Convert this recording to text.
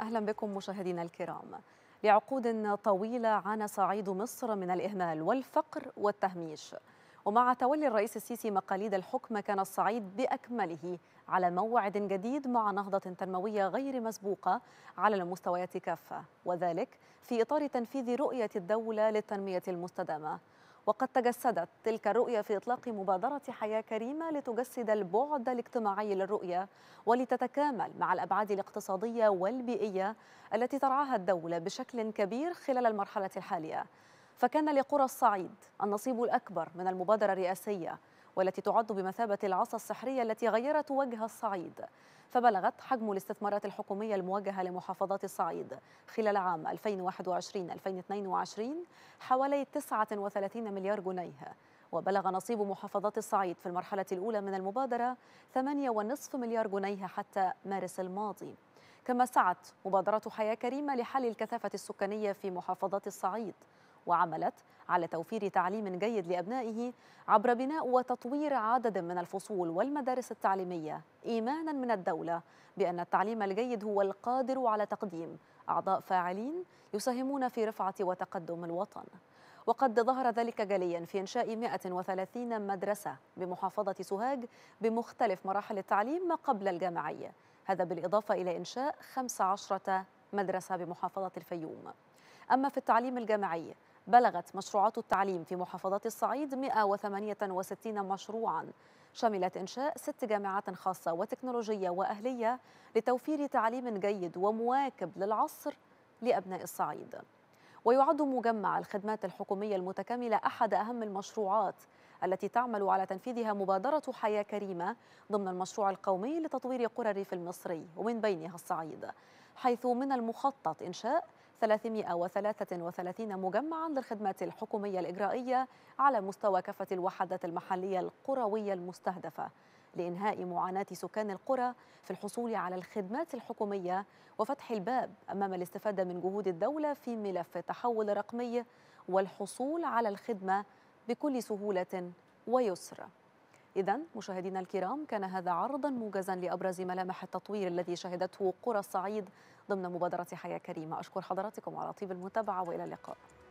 أهلا بكم مشاهدينا الكرام لعقود طويلة عانى صعيد مصر من الإهمال والفقر والتهميش ومع تولي الرئيس السيسي مقاليد الحكم كان الصعيد بأكمله على موعد جديد مع نهضة تنموية غير مسبوقة على المستويات كافة وذلك في إطار تنفيذ رؤية الدولة للتنمية المستدامة وقد تجسدت تلك الرؤية في إطلاق مبادرة حياة كريمة لتجسد البعد الاجتماعي للرؤية ولتتكامل مع الأبعاد الاقتصادية والبيئية التي ترعاها الدولة بشكل كبير خلال المرحلة الحالية فكان لقرى الصعيد النصيب الأكبر من المبادرة الرئاسية والتي تعد بمثابة العصا السحرية التي غيرت وجه الصعيد فبلغت حجم الاستثمارات الحكومية الموجهة لمحافظات الصعيد خلال عام 2021-2022 حوالي 39 مليار جنيه وبلغ نصيب محافظات الصعيد في المرحلة الأولى من المبادرة 8.5 مليار جنيه حتى مارس الماضي كما سعت مبادرة حياة كريمة لحل الكثافة السكانية في محافظات الصعيد وعملت على توفير تعليم جيد لأبنائه عبر بناء وتطوير عدد من الفصول والمدارس التعليمية إيمانا من الدولة بأن التعليم الجيد هو القادر على تقديم أعضاء فاعلين يساهمون في رفعة وتقدم الوطن وقد ظهر ذلك جليا في إنشاء 130 مدرسة بمحافظة سوهاج بمختلف مراحل التعليم ما قبل الجامعي هذا بالإضافة إلى إنشاء 15 مدرسة بمحافظة الفيوم أما في التعليم الجامعي بلغت مشروعات التعليم في محافظات الصعيد 168 مشروعاً شملت إنشاء ست جامعات خاصة وتكنولوجية وأهلية لتوفير تعليم جيد ومواكب للعصر لأبناء الصعيد ويعد مجمع الخدمات الحكومية المتكاملة أحد أهم المشروعات التي تعمل على تنفيذها مبادرة حياة كريمة ضمن المشروع القومي لتطوير قرى الريف المصري ومن بينها الصعيد حيث من المخطط إنشاء 333 مجمعا للخدمات الحكومية الإجرائية على مستوى كافة الوحدات المحلية القروية المستهدفة لإنهاء معاناة سكان القرى في الحصول على الخدمات الحكومية وفتح الباب أمام الاستفادة من جهود الدولة في ملف التحول الرقمي والحصول على الخدمة بكل سهولة ويسر إذا مشاهدينا الكرام كان هذا عرضا موجزا لأبرز ملامح التطوير الذي شهدته قرى الصعيد ضمن مبادرة حياة كريمة أشكر حضراتكم على طيب المتابعة وإلى اللقاء